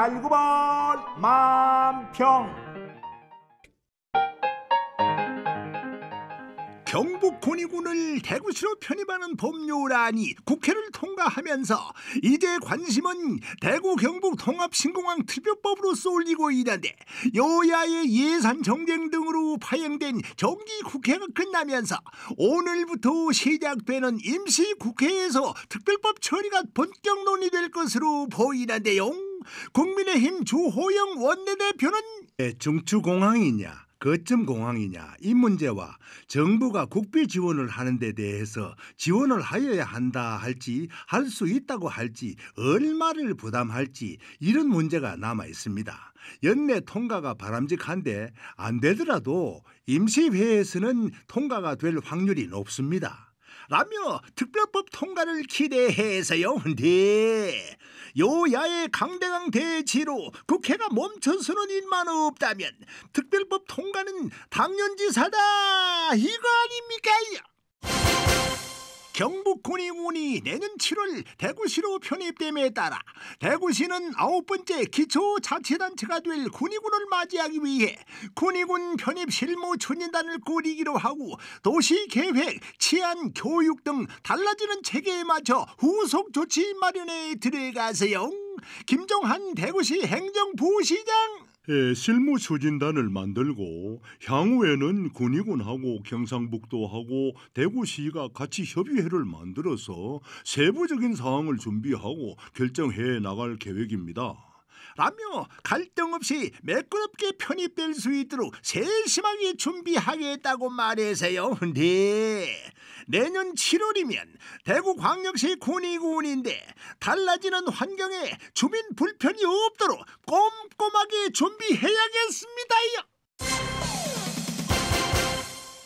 달구벌 만평 경북 군의군을 대구시로 편입하는 법률안이 국회를 통과하면서 이제 관심은 대구 경북 통합 신공항 특별법으로 쏠리고 있는데 여야의 예산 정쟁 등으로 파행된 정기 국회가 끝나면서 오늘부터 시작되는 임시 국회에서 특별법 처리가 본격 논의될 것으로 보이는데요. 국민의힘 주호영 원내대표는 예, 중추공항이냐 거점 공항이냐 이 문제와 정부가 국비 지원을 하는 데 대해서 지원을 하여야 한다 할지 할 수 있다고 할지 얼마를 부담할지 이런 문제가 남아 있습니다. 연내 통과가 바람직한데 안 되더라도 임시회에서는 통과가 될 확률이 높습니다. 라며 특별법 통과를 기대해서요. 네. 요야의 강대강 대치로 국회가 멈춰서는 일만 없다면 특별법 통과는 당연지사다 이거 아닙니까? 경북 군의군이 내년 7월 대구시로 편입됨에 따라 대구시는 아홉 번째 기초자치단체가 될 군의군을 맞이하기 위해 군의군 편입 실무 추진단을 꾸리기로 하고 도시계획, 치안, 교육 등 달라지는 체계에 맞춰 후속 조치 마련에 들어가세요. 김종한 대구시 행정부시장 예, 실무 추진단을 만들고 향후에는 군의군하고 경상북도하고 대구시가 같이 협의회를 만들어서 세부적인 사항을 준비하고 결정해 나갈 계획입니다. 라며 갈등 없이 매끄럽게 편입될 수 있도록 세심하게 준비하겠다고 말해서요. 네. 내년 7월이면 대구 광역시 군의군인데 달라지는 환경에 주민 불편이 없도록 꼼 꼼꼼하게 준비해야겠습니다요.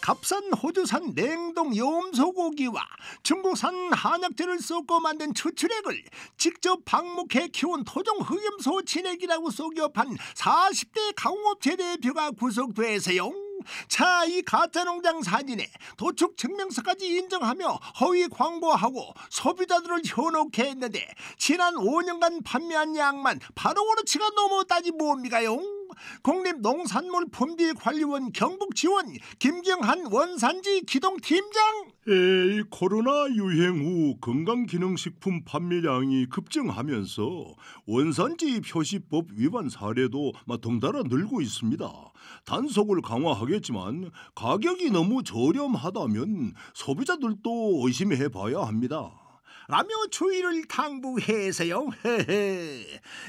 값싼 호주산 냉동 염소고기와 중국산 한약재를 섞어 만든 추출액을 직접 방목해 키운 토종 흑염소 진액이라고 속여 판 40대 강업체 대표가 구속돼서요. 자이 가짜 농장 사진에 도축 증명서까지 인정하며 허위 광고하고 소비자들을 현혹해 했는데 지난 5년간 판매한 양만 바로 오르치가 넘었다지 뭡니까요? 국립농산물품질관리원 경북지원 김경한 원산지 기동팀장 에, 코로나 유행 후 건강기능식품 판매량이 급증하면서 원산지 표시법 위반 사례도 덩달아 늘고 있습니다. 단속을 강화하겠지만 가격이 너무 저렴하다면 소비자들도 의심해 봐야 합니다. 라며 추위를 당부해서요.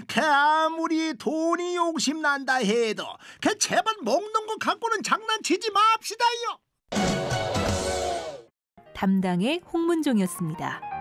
그 아무리 돈이 욕심난다 해도 그 제발 먹는 거 갖고는 장난치지 맙시다요. 담당의 홍문종이었습니다.